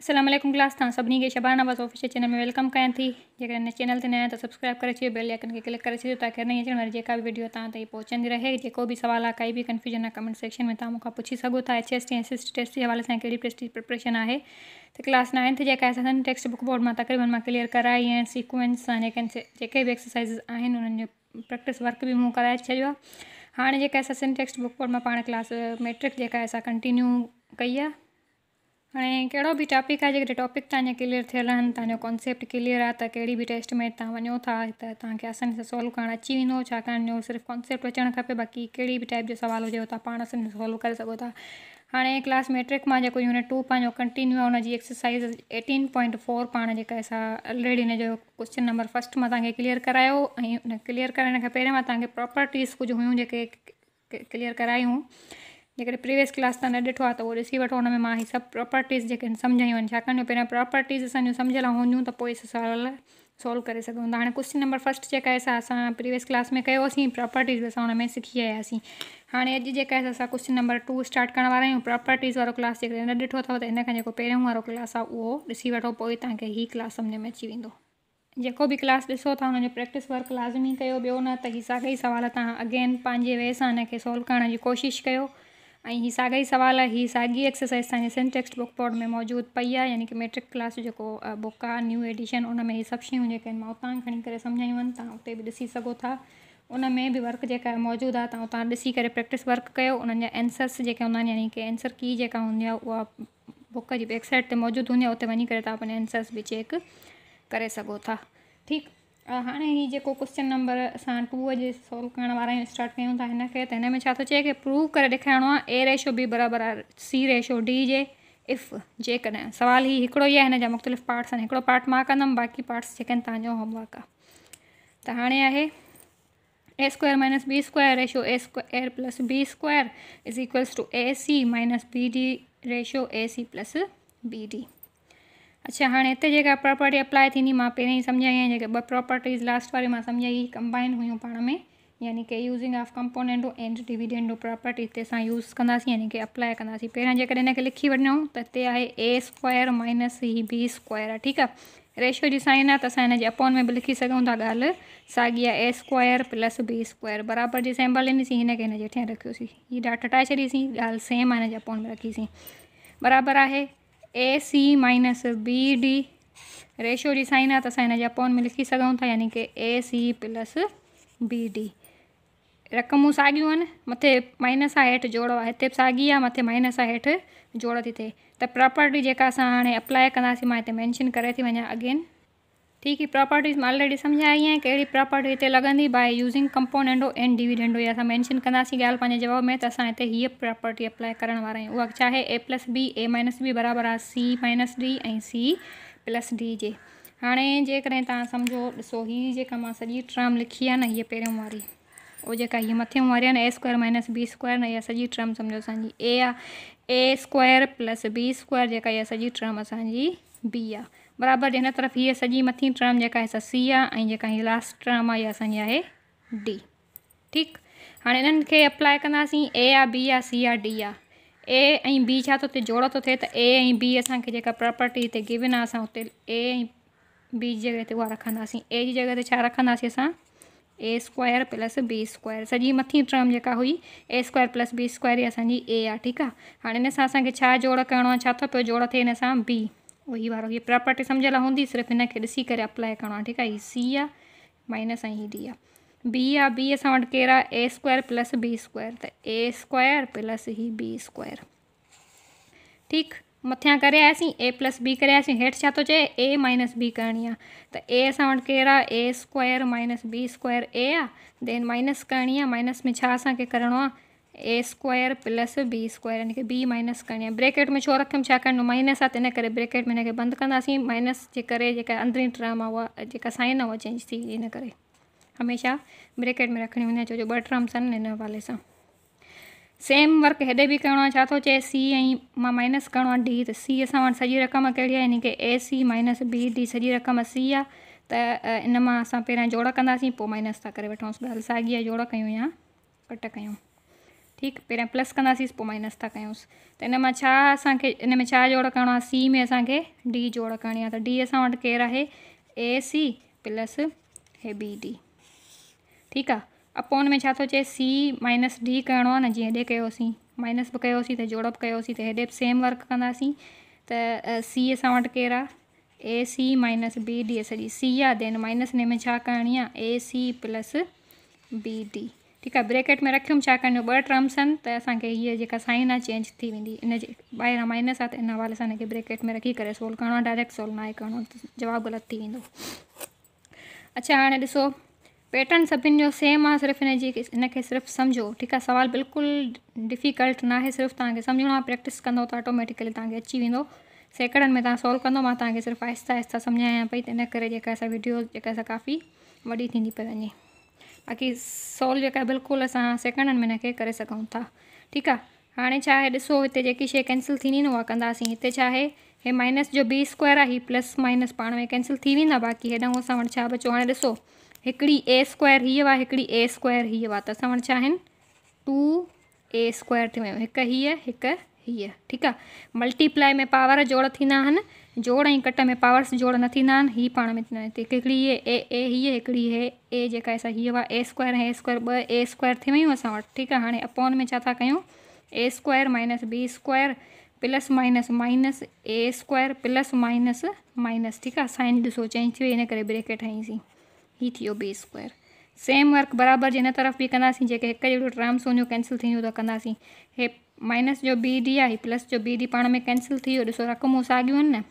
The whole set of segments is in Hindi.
असलम क्लास तुम सभी खे शबाना बस ऑफिशियल चैनल में वेलकम क्या थी जेकर चैनल से नया तो सब्सक्राइब कर छॾियो बेल आइकन खे क्लिक करे छॾियो ताकी हिन अचण वारी वीडियो तव्हां ताईं पहुचंदी रहे जेको बि सुवाल आहे काई बि कंफ्यूजन है कमेंट सेक्शन में तव्हां मूंखां पुछी सघो H S T S S T test के हवाले से कड़ी टेस्ट जी प्रिपरेशन है तो क्लास नाइंथ जेका असांजनि टेक्स्ट बुक बोर्ड में तक़रीबन अच्छा हाँ, में क्लियर कराई है सिक्वेंस जो भी जेके बि एक्सरसाइज़ आहिनि प्रैक्टिस वर्क भी मूं कराए छॾियो आहे हाणे टेक्स्ट बुक बोर्ड में पा क्लास मेट्रिक जो आहे कंटिन्यू कई है हाणे कहिड़ो बि टॉपिक आहे जेकॾहिं टॉपिक तव्हांजा क्लियर थियल आहिनि तव्हांजो कॉन्सेप्ट क्लियर आहे भी कहिड़ी बि टेस्ट में तव्हां वञो था त आसानी सां सॉल्व करणु अची वो छाकाणि सिर्फ़ सिर्फ़ु कॉन्सेप्ट अचणु खपे बाक़ी कहिड़ी बि टाइप जो सुवाल हो तव्हां पाण सां सॉल्व करे सघो था क्लास मैट्रिक में जेको यूनिट टू पंहिंजो कंटिन्यू आहे हुनजी एक्सरसाइज़ एटीन पॉइंट फोर पाण जेका ऑलरेडी हिनजो क्वेश्चन नंबर फर्स्ट में तव्हांखे क्लियर कराया क्लियर कराइण खां पहिरियों मां तव्हांखे प्रॉपर्टीज़ कुझु हुयूं जेके क्लियर करायूं जेकॾहिं प्रीवियस क्लास तव्हां न ॾिठो आहे त उहो ॾिसी वठो हुन मां हीअ सभु सभु प्रोपर्टीज़ जेके आहिनि सम्झायूं आहिनि छाकाणि त पहिरियों असांजो हूंदियूं त पोइ सोल्व करे सघूं था हाणे क्वेश्चन नंबर फर्स्ट जेका आहे असां प्रीवियस क्लास में कयोसीं प्रोपर्टीज़ असां हुन में सिखी आयासीं हाणे अॼु जेका आहे असां क्वेश्चन नंबर टू स्टार्ट करण वारा आहियूं प्रोपर्टीज़ वारो क्लास जेकॾहिं न ॾिठो अथव त हिन खां जेको पहिरियों वारो क्लास आहे उहो ॾिसी वठो पोइ तव्हांखे हीअ क्लास सम्झ में अची वेंदो जेको बि क्लास ॾिसो था हुनजो प्रैक्टिस वर्क लाज़मी कयो ॿियो न त हीअ साॻिया ई सुवाल तव्हां अगेन पंहिंजे करण जी कोशिशि कयो અહીં સાગી સવાલ હી સાગી એક્સરસાઈસ તાજે સેન્ટ ટેક્સ્ટ બુક પર મેં મોજૂદ પયા એટલે કે મેટ્રિક ક્લાસ જોકો બુકા ન્યુ એડિશન ઓનમે એ સબ شي હોજે કે મૌતાન ઘણી કરે સમજાયન તા ઓતે ભી દિસી સગો થા ઓનમે ભી વર્ક જે કે મોજૂદ આ તા તા દિસી કરે પ્રેક્ટિસ વર્ક કયો ઓનનિયા આન્સર જે કે હોનયાની કે આન્સર કી જે કે હોનયા વો બુકાજી બેક સાઈડ પર મોજૂદ હોનયા ઓતે વણી કરે તા અપને આન્સર ભી ચેક કરે સગો થા ઠીક हाँ हीउ जेको क्वेश्चन नंबर अस टू जे सॉल्व करण स्टार्ट कयूं था हिन खे त हिन में प्रूव कर ॾेखारिणो आहे ए रेशो बी बराबर आहे सी रेशो डी जे इफ़ जेकॾहिं सुवाल ई हिकिड़ो ई आहे हिन मुख़्तलिफ़ पार्ट्स पार्ट मां कंदमि बाक़ी पार्ट्स जेके आहिनि तव्हांजो होमवर्क आहे त A square minus B square ratio A square plus B square is equals to A C minus B D ratio A C plus B D अच्छा हाँ इतने जेका प्रॉपर्टी अप्लाए थींदी मां पहिरियों ई सम्झाई प्रॉपर्टीज़ लास्ट वाली मां समझाई कंबाइन हुई पा में यानी कि using of componendo and dividendo property हिते असां यूज़ कंदासीं यानी कि अप्लाए कंदासीं पहिरियां जेकॾहिं लिखी वञूं त हिते आहे ए स्क्वायर माइनस ही बी स्क्वायर ठीक है आहे रेशो जी साइन है त असां हिन अपॉन में भी लिखी सघूं था ॻाल्हि A square plus B square बराबर जी सैम्बल ॾिनीसीं हिनखे हिन जे हेठियां रखियोसीं डाट हटाए छॾीसीं ॻाल्हि सेम आहे हिन अपॉन में रखीसीं बराबर है A C minus B D ratio की साइन आहे त असां हिन जा में लिखी सूँ था यानी की A C plus B D रक़मूं साॻियूं आन मथे माइनस आहे जोड़ो जोड़ आहे हिते बि मथे माइनस आहे हेठि जोड़ थी थिए त प्रॉपर्टी जेका असां हाणे अप्लाए कंदासीं मां हिते मैंशन थी वञा अगेन ठीक है प्रॉपर्टीज़ में ऑलरेडी सम्झाई आहे कहिड़ी प्रॉपर्टी हिते लॻंदी बाए यूज़िंग कंपोनेंडो एंड डिविडेंडो इहा असां मैंशन कंदासीं जवाब में त असां हिते हीअ प्रॉपर्टी अप्लाए करण वारा आहियूं उहा A plus B A minus B बराबर आ C minus D A C plus D जे हाँ जैसे तव्हां सम्झो ॾिसो हीअ जेका मां सॼी टर्म लिखी है ना हीअ पहिरियों वारी उहो जेका हीअ मथे वारी आहे A square minus B square न इहा सॼी टर्म सम्झो ए आहे स्क्वायर प्लस बी स्क्वायर जेका इहा सॼी टर्म असांजी बी आ बराबर हिन तरफ़ ये सॼी मथीं टर्म जी आहे सी आहे लास्ट टर्म आहे इहा डी ठीक हाँ इन्हनि खे अप्लाए ए आ बी आ सी आ डी आहे ए बी छा थो जोड़ो तो थे तो ए बी असांखे जेका प्रॉपर्टी हिते गिवन आहे असां हुते ए बी जगह जॻह ते उहा ए जी जॻह ते छा रखंदासीं A square plus B square सॼी मथी टर्म जेका हुई A square plus B square ई असांजी ए आहे ठीकु आहे हाणे हिन सां जोड़ करिणो आहे छा जोड़ थिए हिन बी वही वारो ये प्रॉपर्टी समझ ला होंगी सिर्फ इनके ऐसी कर अप्लाई आहे ठीक है हीअ सी आ माइनस ऐं डी आ बी आ बी असां वटि केरु A square plus B square तो ए स्क्वायर प्लस ही बी स्क्वायर ठीक मथियां कर ए प्लस बी कर आयासीं हेठि छा थो चए ए माइनस बी करनी आहे तो ए असां वटि केरु A square minus B square ए आ देन माइनस करनी आहे माइनस में छा असांखे करिणो आहे A square plus B square यानी की बी माइनस करणी आहे ब्रेकेट में छो रखियमि छाकाणि माइनस आहे त इन करे ब्रेकेट में हिनखे बंदि कंदासीं माइनस के करे जेका अंदरीं टर्म आहे उहा साइन आहे चेंज थी वेंदी हिन करे ब्रेकेट में रखनी हूंदी आहे छो जो ॿ टर्म्स आहिनि हवाले सां सेम वर्क हेॾे भी करो आहे छा चए सी ऐं माइनस करिणो डी त सी अस वटि रक़म कड़ी है यानी A C minus B D सॼी रक़म सी आ त इन मां असां पहिरियां जोड़ कंदासीं पोइ माइनस था करे वठूं ॻाल्हि साॻी जोड़ कयूं या कट कयूं ठीक पे प्लस कंदासींसि पोइ माइनस था कयूंसि त इन मां इन में जोड़ करो सी में असांखे डी जोड़ करणी आहे त डी अस वटि केरु ए सी प्लस हे बी डी ठीक है अपोन में चे सी माइनस डी करिणो आहे न जीअं माइनस भी कयोसीं त जोड़ बि कयोसीं त सेम वर्क कंदासीं त सी असां वटि A C minus B D सॼी सी आ देन माइनस हिन में छा करणी A C plus B D ठीक है ब्रेकेट में रखियुमि छाकाणि जो ॿ टर्म्स आहिनि त असांखे हीअ साइन आहे चेंज थी वेंदी इन जे माइनस है इन हवा से ब्रेकेट में रखी करे सोल्व करिणो डायरेक्ट सोल्व ना करो जवाब गलत थी वेंदो अच्छा हाँ ऐसो पैटर्न सभी सेम आ सिर्फ़ु इनकी इनके सिर्फ़ समझो ठीक है सवाल बिल्कुल डिफिकल्ट ना आहे सिर्फ़ु तव्हांखे सम्झणो प्रैक्टिस कंदो त ऑटोमेटिकली तक अची वेंदो सेकड़नि में तव्हां सोल्व कंदो मां तव्हांखे सिर्फ़ु आहिस्ता आहिस्ता सम्झायां पई त इन करे वीडियो काफ़ी वही थी पे वञे बाक़ी सॉल्व जो बिल्कुल असां सेकंडनि में हिन खे करे सघूं था ठीकु आहे हाणे छा आहे शे हिते कैंसिल थींदी न उहा कंदासीं हिते छा हे माइनस जो बी स्क्वायर आहे प्लस माइनस पा में कैंसिल थी वेंदा बाक़ी हेॾां असां बचो हाणे ॾिसो हिकिड़ी ए स्क्वायर हीअ आहे हिकिड़ी ए स्क्वायर हीअ आहे त असां टू ए स्क्वायर थी वियूं एक हीअ हिकु हीअ ठीकु आहे मल्टीप्लाई में पावर जोड़ थींदा जोड़ कट में पावर्स जोड़ न थींदा आहिनि हीअ में ए ए हीअ हिकिड़ी ए जेका असां हुआ ए स्क्वायर है ए स्क्वायर ब ए स्क्वायर थी वियूं असां ठीक है हाँ अपॉन में छा था कयूं A square minus B square plus minus minus A square plus minus minus ठीक है साइन ॾिसो चेंज थी इन कर ब्रेकेट ठाहीसीं हि थी बी स्क्वायर सेम वर्क बराबर जिन तरफ़ भी कहसी जो एक जहिड़ो ट्राम सोनियूं कैंसिल तो कहसी हे माइनस जो बी डी आहे प्लस जो बी डी पा में कैंसिल थी वियो ॾिसो रक़मूं न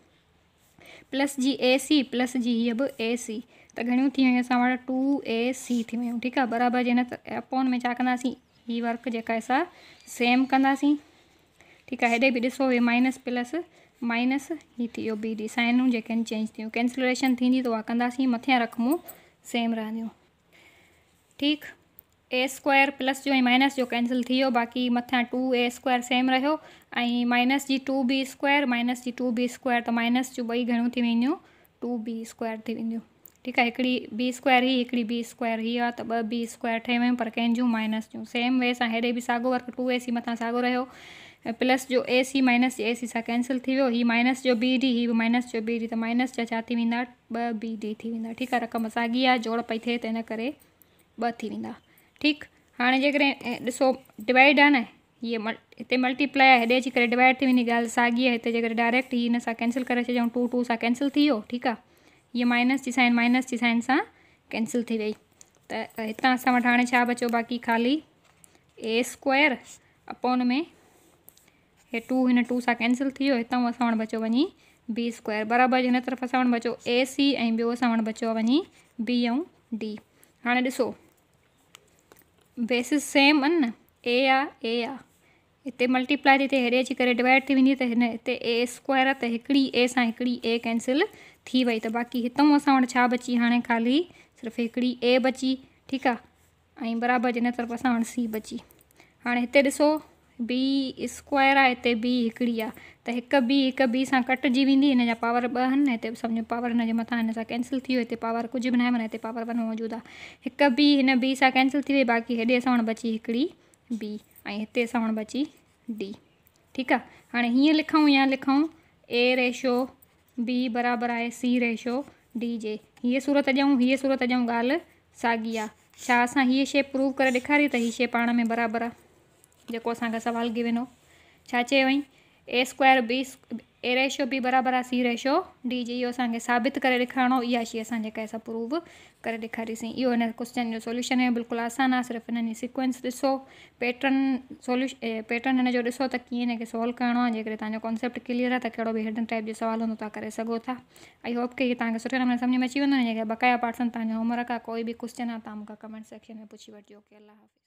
प्लस जी ए सी प्लस जी हीअ बि ए सी त घणियूं थी वियूं टू ए सी थी वियूं ठीकु आहे बराबरि जे हिन अपोन में छा हि वर्क जेका सेम कंदासीं ठीक है हेॾे भी ॾिसो हे माइनस प्लस माइनस हीअ थी बी डी साइनूं जो चेंज थियूं कैंसिलेशन थींदी त उहा कंदासीं मथियां रक़मूं सेम रहंदियूं ठीकु ए स्क्वायर प्लस जो माइनस तो जो कैंसिल थी बाक़ी मथां टू ए स्क्वायर सेम रो माइनस जी टू बी स्क्वायर माइनस जी टू बी स्क्वायर त माइनस जो बई घणियूं थी वेंदियूं टू बी स्क्वायर थी वेंदियूं ठीकु आहे हिकिड़ी बी स्क्वायर ही हिकिड़ी बी स्क्वायर ही आहे बी स्क्वायर ठही वियूं पर कंहिंजूं माइनस जो सेम वे से हेॾे भी सागो वर्क टू ए सी मत सागो रो प्लस जो ए सी माइनस ए सी सां कैंसिल थी वियो माइनस जो बी डी ही माइनस जो बी डी तो माइनस जा थी वेंदा बी डी थी वेंदा ठीकु आहे रक़म साॻी आहे जोड़ पई थिए त हिन करे ॿ ठीक हाँ जेकॾहिं ॾिसो डिवाइड आहे न हीअ मल हिते मल्टीप्लाए आहे हेॾे डिवाइड थी वेंदी सागी साॻी आहे हिते डायरेक्ट ही हिन सां कैंसिल करे छॾियऊं टू टू सां कैंसिल थी वियो ठीकु आहे माइनस जी साइन माइनस जी साइन से कैंसिल थी वई त हितां असां वटि बचो बाक़ी ख़ाली ए स्क्वायर अपोन में ये टू इन टू सां कैंसिल थी वियो हितां बचो वही बी स्क्वायर बराबर इन तरफ़ असां बचो ए सी ऐं ॿियो असां बचो वञी बी ऐं डी हाँ ऐसो बेसिस सेम अन ए आ ए आ हिते मल्टीप्लाई थी थिए हेॾे अची डिवाइड थी वेंदी त ए स्क्वायर आहे त ए सां ए कैंसिल थी वई त तो बाक़ी इतों असां वटि बची हाँ ख़ाली सिर्फ एक ए बची ठीक है बराबर जिन तरफ़ असां सी बची हाँ इतने ॾिसो बी स्क्वायर आहे हिते बी हिकिड़ी आहे त हिकु ॿी हिकु बी सां कटिजी वेंदी हिन जा पावर ॿ आहिनि न हिते सम्झो पावर हिनजे मथां हिन सां थी वियो हिते पावर कुझु बि न आहे माना हिते पावर वन मौजूदु आहे हिक बी हिन बी सां कैंसिल थी वई बाक़ी हेॾे असां वटि बची हिकिड़ी बी ऐं हिते असां वटि बची डी ठीकु आहे हाणे हीअं लिखऊं या लिखऊं ए रेशो बी बराबरि आहे सी रेशो डी जे हीअ सूरत ॾियूं हीअ सूरत ॾियूं ॻाल्हि साॻी आहे छा असां शेप प्रूव करे ॾेखारी त हीअ शेप पाण में बराबरि आहे जो असांखे सुवालु गिवन हो छा A square B A ratio B बराबर आ सी रेशो डी जी यो असांखे साबित कर ॾेखारिणो या शइ असां जेका असां प्रूव करे ॾेखारीसीं इहो हिन क्वेश्चन जो सोल्यूशन आहे बिल्कुलु आसानु आहे सिर्फ़ु हिननि जी सिक्वेंस ॾिसो पैटर्न सोल्यूश पैटर्न हिन जो ॾिसो त कीअं सॉल्व करिणो आहे कॉन्सेप्ट क्लियर है तो कहिड़ो बि हिडन टाइप जो सवाल हूंदो तव्हां करे आई होप की इहे सुठे नमूने सम्झ में अची वेंदो जेके बकाया पार्ट्स आहिनि होमवर्क आहे कोई भी क्वेश्चन आहे तव्हां मूंखे कमेंट सेक्शन में पुछी वठिजो की अलाह हाफ़िज़